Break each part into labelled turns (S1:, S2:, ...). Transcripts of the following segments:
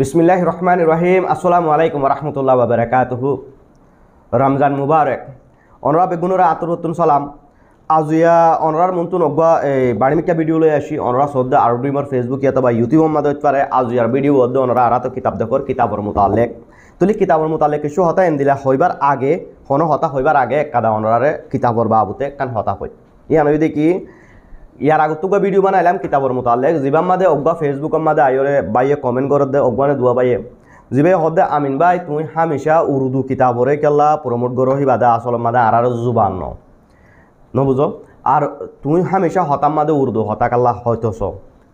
S1: বিসমিল্লাহ রহমান রহিম আসসালামু আলাইকুম রহমতুল্লাহ বাবরাকাতহু রমজান মুবারক অনরা বেগুনরা আতরুত্তুন সালাম আজিয়া অনরার মন্তুন অগবা এই বাণিমিকা ভিডিও লই আসি অনরা শ্রদ্ধা আর ডিমর ফেসবুক ইয়াত বা ইউটিউব মাদ পারে আজুয়ার ভিডিও অদ্দ অনরা আরাত কিতাব দেখর কিতাবর মোতালেক তুলি কিতাবর মোতালেক কিছু হতা এন দিলা হইবার আগে হন হতা হইবার আগে কাদা অনরারে কিতাবর বাবুতে কান হতা হই ইয়ান মানে দেখি ইয়ার আগতুকা ভিডিও বানাইলাম কিতাবর মোতালেক জিবাম মাদে অজ্ঞা ফেসবুকর মাদে আয়রে বাইয়ে কমেণ্ট কৰত দে অজ্ঞানে দুয়া বাইয়ে জিবে হদে আমিন বাই তুই হামিশা উর্দু কিতাপৰে কেলা প্ৰমোট প্রমোট গরহি বাদা আসল মাদে আৰ আর জুবান নবুজ আৰু তুমি হামিশা হতাম মাদে উর্দু হতাকাল্লা হয়তস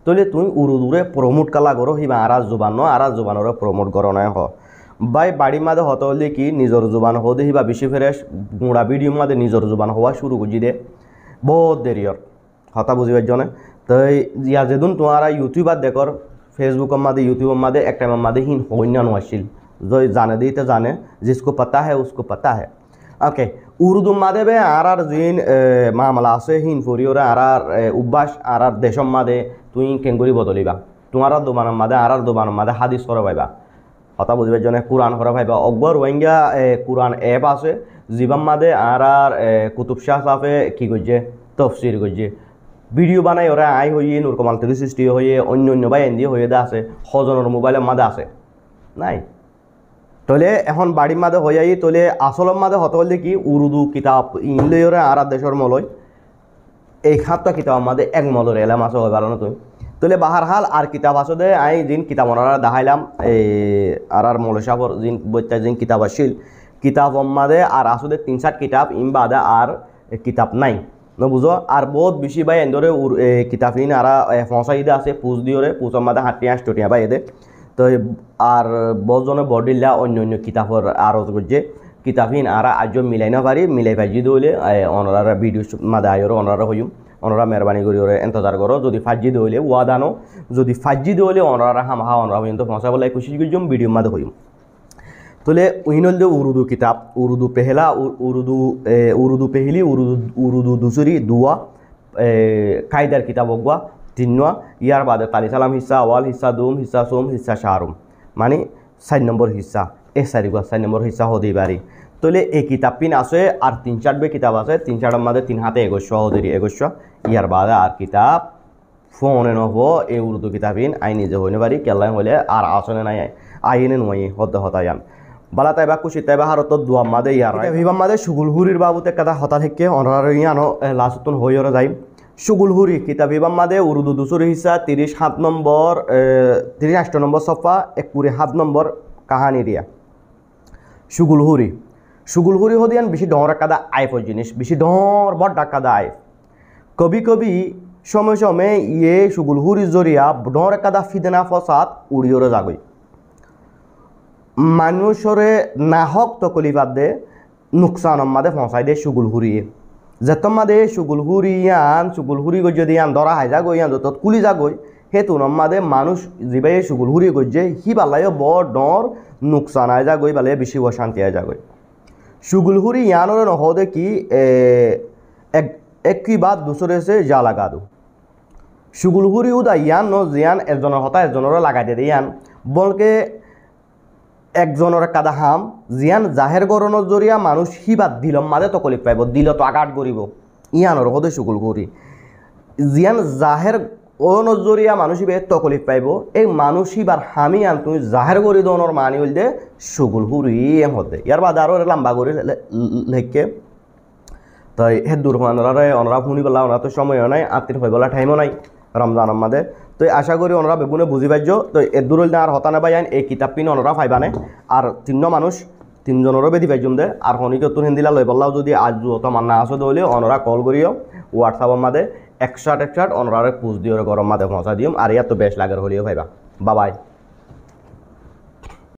S1: তলে তুমি উৰুদুৰে প্ৰমোট কালা গরো হিবা আর জুবান আৰ জুবানরে প্ৰমোট গর নাই হ বাই বাড়ি মাদে হত হলে কি নিজর জুবান হদে হিবা বেশি ফেরেস গুঁড়া ভিডিও মাদে নিজর জুবান হওয়া শুরু করে দে বহুত দেরিয়র হতা বুঝবার জন্য তো ইয়া যেদিন তোমারা ইউটিউবার দেখর ফেসবুকের মাদে ইউটিউবের মাদে এক একটা মাদে হিন হৈন্যান আসছিল যই জানে দিই তো জানে জিসকো পাতা হ্যাঁ উসকো পাতা হ্যাঁ ওকে উর্দু মাদে বে আর আর যিন মামলা আছে হিন ফুরিওরে আর আর উব্বাস আর আর দেশম মাদে তুই কেঙ্গুরি বদলিবা তোমার আর দোবানের মাদে আর আর দোবানের মাদে হাদিস করে ভাইবা কথা বুঝবার জন্য কোরআন করে ভাইবা অকবর রোহিঙ্গা কোরআন এপ আছে জীবন মাদে আর আর কুতুব শাহ সাফে কি করছে তফসির করছে ভিডিও বানাই ওরা আই হয়ে নুরকমাল থেকে সৃষ্টি হয়ে অন্য অন্য বা এন দিয়ে হয়ে দা আছে সজনের মোবাইলে মাদা আছে নাই তলে এখন বাড়ির মাদে হয়ে তলে আসলের মাদে হতে হলে কি উর্দু কিতাব ইংলিশ ওরা আর দেশের মলয় এই সাতটা কিতাব আমাদের এক মলর এলাম আছে হয় পারো তুমি তাহলে বাহার হাল আর কিতাব দে আই যিন কিতাব ওনারা দেখাইলাম এই আর আর মলসাফর যিন বৈত্যা যিন কিতাব আসিল কিতাব অম্মাদে আর আসলে তিন সাত কিতাব ইমবাদে আর কিতাব নাই বুঝো আর বহুত বেশি ভাই এন্দরে কিতাব নিন আরা ফসা ইদে আছে পুজ দিওরে পুজর মাথা হাঁটি আঁচটিয়া ভাই এদের তো আর বহুজনে বডিলা অন্য অন্য কিতাবর আরজ করছে কিতাবিন আরা আজ মিলাই না পারি মিলাই পাই যদি হইলে অনারা ভিডিও মাদা আয়র অনারা হইম অনারা মেহরবানি করি ওরে এন্তজার করো যদি ফাজি দইলে ওয়াদানো যদি ফাজি দইলে অনারা হামাহা অনারা পর্যন্ত পৌঁছাবলে খুশি করছিম ভিডিও মাদে হইম তুলে উইনল যে উরুদু কিতাব উরুদু পেহেলা উরুদু উরুদু পেহলি উরুদু উরুদু দুসুরি দুয়া কায়দার কিতাব অগুয়া তিনুয়া ইয়ার বাদে কালি সালাম হিসা ওয়াল হিসা দুম হিসা সোম হিসা শাহরুম মানে চার নম্বর হিসা এ গুয়া চার নম্বর হিসা হদি বাড়ি তাহলে এই কিতাব পিন আছে আর তিন বে কিতাব আছে তিন চার মাঝে তিন হাতে এগোশো হদি এগোশো ইয়ার বাদে আর কিতাব ফোনে নহব এই উর্দু কিতাবিন আই নিজে হইনে পারি কেলাই হলে আর আসনে নাই আইনে নয় হতে হতায়ান বালা তাইবা কুশি তাইবা হারত দুয়া মাদে ইয়ার ভিবাম মাদে সুগুল হুরির বাবুতে কাদা হতা থেকে অনারা ইয়ানো হই হইয়র যাই সুগুল হুরি কিতাব মাদে উরুদু দুসুর হিসা তিরিশ সাত নম্বর তিরিশ আষ্ট নম্বর সফা এক কুড়ি সাত নম্বর কাহানি রিয়া সুগুল হুরি সুগুল হুরি হদিয়ান বেশি ডর কাদা আইফ জিনিস বেশি ডর বড় কাদা আইফ কবি কবি সময় সময় ইয়ে সুগুল হুরি জরিয়া ডর কাদা ফিদেনা ফসাদ উড়িয়র জাগই মানুষরে নাহক দে নুকসান মাদে ফসাই দে সুগুল হুরিয়ে যেত মাদে সুগুল হুরিয়ান সুগুল হুড়ি গৈ যদি আন দরা হাইজা গই আন যত কুলি যা গৈ নম্মা দে মানুষ যিবাই সুগুল হুরি গৈ সি বালাইও বৰ ডৰ নুকসান যা গই বালে বেছি অশান্তি যা গই সুগুল হুরি ইয়ানরে নহদে কি এক কি বাদ দুসরে সে যা লাগা দু সুগুল হুরি উদা ইয়ান ন জিয়ান এজনৰ হতা এজনৰে লাগাই দিয়ে ইয়ান বলকে একজনের কাদা হাম জিয়ান জাহের গরণর জরিয়া মানুষ বাদ দিলম মাদে তকলিফ পাইব দিল তো আঘাত করিব ইয়ানোর হদে শুকুল করি জিয়ান জাহের অনর জরিয়া মানুষ বে তকলিফ পাইব এই মানুষ বার হামি আন তুমি জাহের করি দনর মানি হইল দে শুকুল হুরি এম হতে ইয়ার বাদে আরো লম্বা করি লেখকে তাই হে দূর অনরা শুনি পেলা অনার তো সময়ও নাই আত্মীয় হয়ে বলা টাইমও নাই রমজান আমাদের তো আশা করি ওনারা বেগুনে বুঝি পাইজ তো এদুরুল না আর হতা নেবাই আইন এই কিতাব কিনে ওনারা পাইবানে আর তিন্ন মানুষ তিনজনেরও বেদি পাইজুম দে আর হনিকে তুন হিন্দিলা লই বললাও যদি আজ যত মান্না আসো দলে ওনারা কল করিও হোয়াটসঅ্যাপের মাদে একশাট একশাট অনরারে পুজ দিও গরম মাদে পৌঁছা দিও আর ইয়াত বেশ লাগের হলিও ভাইবা বাবাই